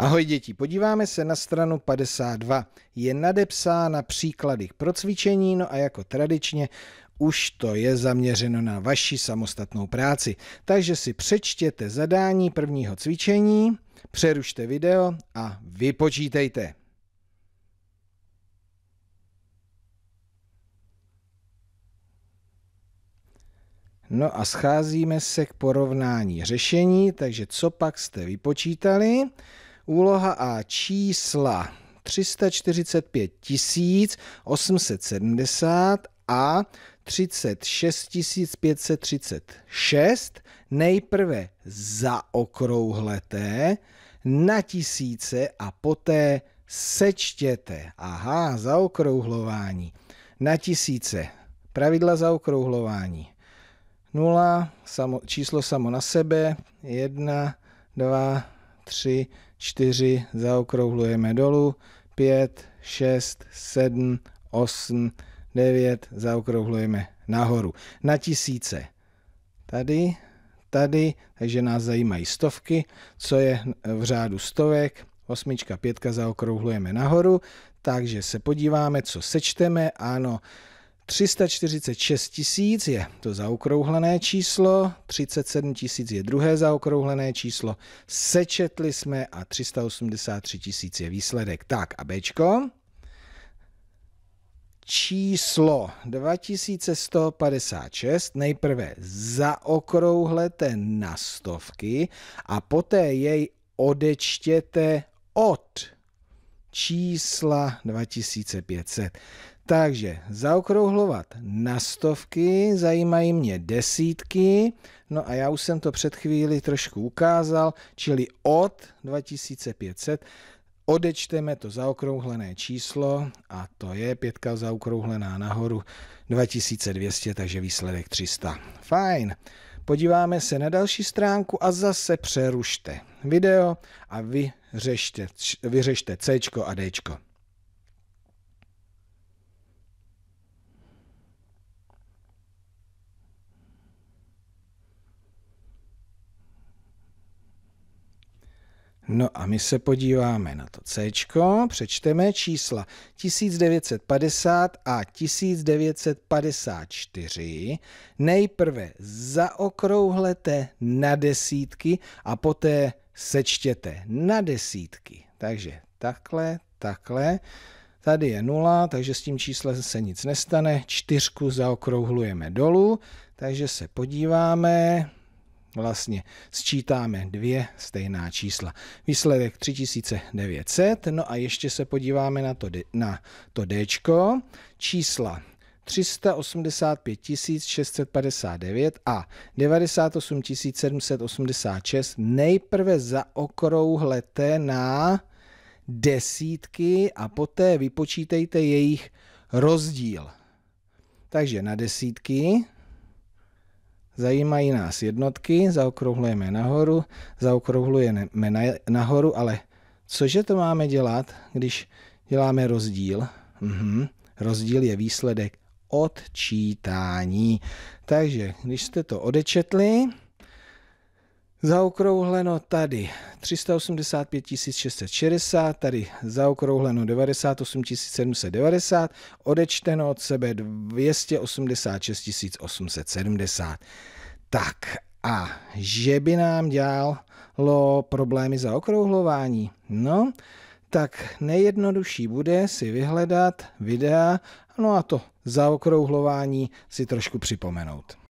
Ahoj děti, podíváme se na stranu 52. Je nadepsána příklady pro cvičení, no a jako tradičně už to je zaměřeno na vaši samostatnou práci. Takže si přečtěte zadání prvního cvičení, přerušte video a vypočítejte. No a scházíme se k porovnání řešení, takže co pak jste vypočítali? Úloha A čísla 345 870 a 36 536 nejprve zaokrouhlete na tisíce a poté sečtěte. Aha, zaokrouhlování. Na tisíce. Pravidla zaokrouhlování. 0, samo, číslo samo na sebe, 1, 2, 3, 4, zaokrouhlujeme dolů, 5, 6, 7, 8, 9, zaokrouhlujeme nahoru. Na tisíce. Tady, tady, takže nás zajímají stovky, co je v řádu stovek, osmička, pětka zaokrouhlujeme nahoru, takže se podíváme, co sečteme, ano, 346 tisíc je to zaokrouhlené číslo, 37 tisíc je druhé zaokrouhlené číslo, sečetli jsme a 383 tisíc je výsledek. Tak a Bčko. Číslo 2156 nejprve zaokrouhlete na stovky a poté jej odečtěte od čísla 2500. Takže zaokrouhlovat na stovky, zajímají mě desítky, no a já už jsem to před chvíli trošku ukázal, čili od 2500 odečteme to zaokrouhlené číslo a to je pětka zaokrouhlená nahoru 2200, takže výsledek 300. Fajn. Podíváme se na další stránku a zase přerušte video a vyřešte, vyřešte C a D. No a my se podíváme na to C, přečteme čísla 1950 a 1954. Nejprve zaokrouhlete na desítky a poté sečtěte na desítky. Takže takhle, takhle. Tady je nula, takže s tím číslem se nic nestane. Čtyřku zaokrouhlujeme dolů, takže se podíváme vlastně sčítáme dvě stejná čísla. Výsledek 3900, no a ještě se podíváme na to, na to D, čísla 385 659 a 98 786 nejprve zaokrouhlete na desítky a poté vypočítejte jejich rozdíl. Takže na desítky Zajímají nás jednotky, zaokrouhlujeme nahoru, zaokrouhlujeme nahoru, ale cože to máme dělat, když děláme rozdíl? Mhm. Rozdíl je výsledek odčítání. Takže když jste to odečetli, Zaokrouhleno tady 385 660, tady zaokrouhleno 98 790, odečteno od sebe 286 870. Tak a že by nám dělalo problémy zaokrouhlování? No, tak nejjednodušší bude si vyhledat videa, no a to zaokrouhlování si trošku připomenout.